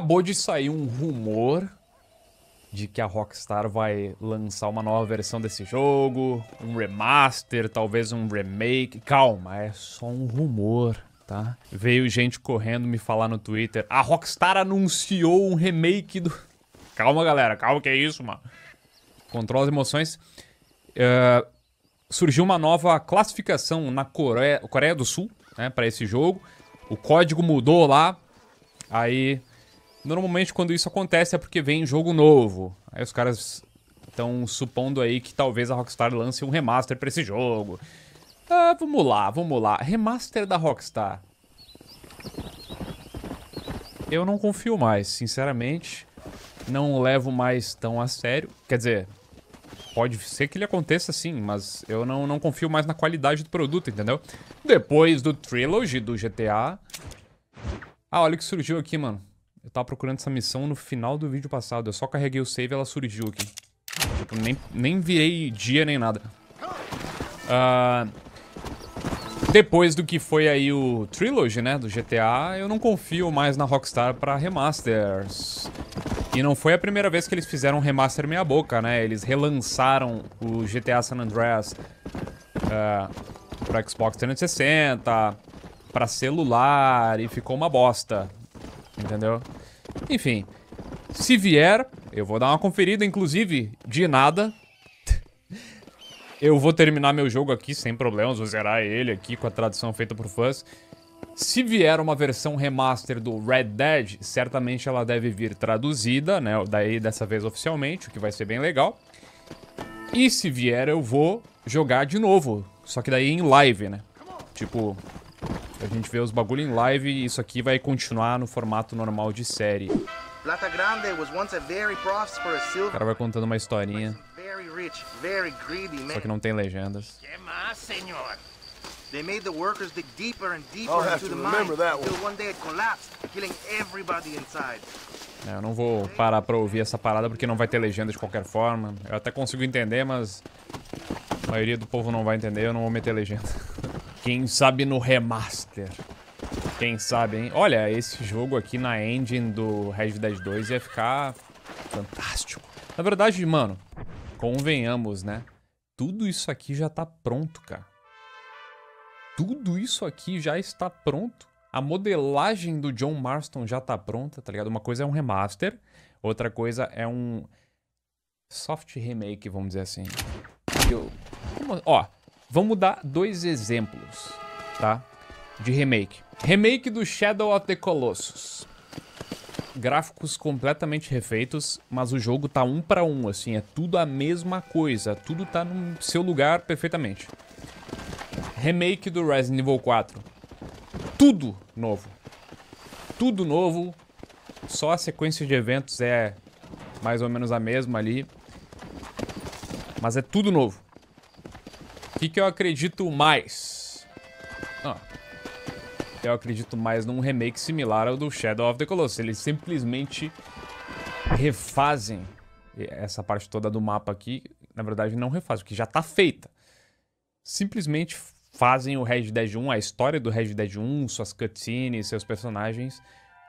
Acabou de sair um rumor de que a Rockstar vai lançar uma nova versão desse jogo, um remaster, talvez um remake. Calma, é só um rumor. Tá? Veio gente correndo me falar no Twitter. A Rockstar anunciou um remake do. Calma, galera, calma, que é isso, mano. Controla as emoções. Uh, surgiu uma nova classificação na Coreia, Coreia do Sul, né, para esse jogo. O código mudou lá. Aí Normalmente quando isso acontece é porque vem jogo novo. Aí os caras estão supondo aí que talvez a Rockstar lance um remaster pra esse jogo. Ah, vamos lá, vamos lá. Remaster da Rockstar. Eu não confio mais, sinceramente. Não levo mais tão a sério. Quer dizer, pode ser que ele aconteça sim, mas eu não, não confio mais na qualidade do produto, entendeu? Depois do Trilogy do GTA... Ah, olha o que surgiu aqui, mano. Eu tava procurando essa missão no final do vídeo passado. Eu só carreguei o save e ela surgiu aqui. Tipo, nem, nem virei dia nem nada. Uh, depois do que foi aí o Trilogy, né, do GTA, eu não confio mais na Rockstar pra remasters. E não foi a primeira vez que eles fizeram um remaster meia boca, né? Eles relançaram o GTA San Andreas uh, pra Xbox 360, pra celular, e ficou uma bosta. Entendeu? Enfim. Se vier, eu vou dar uma conferida, inclusive, de nada. eu vou terminar meu jogo aqui sem problemas, vou zerar ele aqui com a tradução feita por fãs. Se vier uma versão remaster do Red Dead, certamente ela deve vir traduzida, né? Daí dessa vez oficialmente, o que vai ser bem legal. E se vier, eu vou jogar de novo. Só que daí em live, né? Tipo, a gente vê os bagulho em live e isso aqui vai continuar no formato normal de série. O cara vai contando uma historinha. Só que não tem legendas. They made the workers dig deeper and deeper I'll into the mine until one day it collapsed, killing everybody inside. É, eu não vou parar pra ouvir essa parada porque não vai ter legenda de qualquer forma. Eu até consigo entender, mas a maioria do povo não vai entender, eu não vou meter legenda. Quem sabe no remaster. Quem sabe, hein? Olha, esse jogo aqui na engine do Red Dead 2 ia ficar fantástico. Na verdade, mano, convenhamos, né? Tudo isso aqui já tá pronto, cara. Tudo isso aqui já está pronto. A modelagem do John Marston já tá pronta, tá ligado? Uma coisa é um remaster, outra coisa é um soft remake, vamos dizer assim. Eu... Como... Ó, Vamos dar dois exemplos, tá? De remake. Remake do Shadow of the Colossus. Gráficos completamente refeitos, mas o jogo tá um para um, assim, é tudo a mesma coisa, tudo tá no seu lugar perfeitamente. Remake do Resident Evil 4. Tudo novo. Tudo novo. Só a sequência de eventos é mais ou menos a mesma ali. Mas é tudo novo que, que eu acredito mais? Ah, eu acredito mais num remake similar ao do Shadow of the Colossus. Eles simplesmente refazem essa parte toda do mapa aqui. Na verdade, não refazem, porque já tá feita. Simplesmente fazem o Red Dead 1, a história do Red Dead 1, suas cutscenes, seus personagens,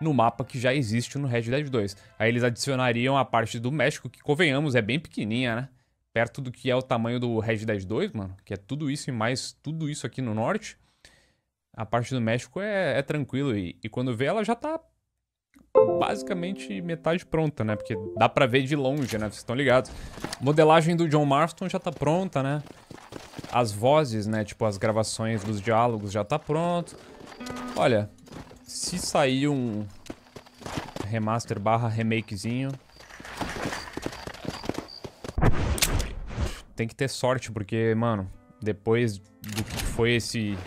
no mapa que já existe no Red Dead 2. Aí eles adicionariam a parte do México, que convenhamos, é bem pequenininha, né? perto do que é o tamanho do Reg 102, mano, que é tudo isso e mais tudo isso aqui no norte, a parte do México é, é tranquilo. E, e, quando vê, ela já tá basicamente metade pronta, né? Porque dá pra ver de longe, né? Vocês estão ligados. Modelagem do John Marston já tá pronta, né? As vozes, né? Tipo, as gravações dos diálogos já tá pronto. Olha, se sair um remaster barra remakezinho, tem que ter sorte, porque, mano, depois do que foi esse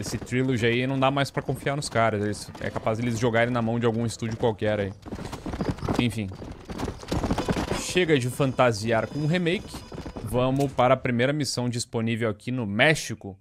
esse trilogy aí, não dá mais pra confiar nos caras. Eles, é capaz deles jogarem na mão de algum estúdio qualquer aí. Enfim. Chega de fantasiar com o remake. Vamos para a primeira missão disponível aqui no México.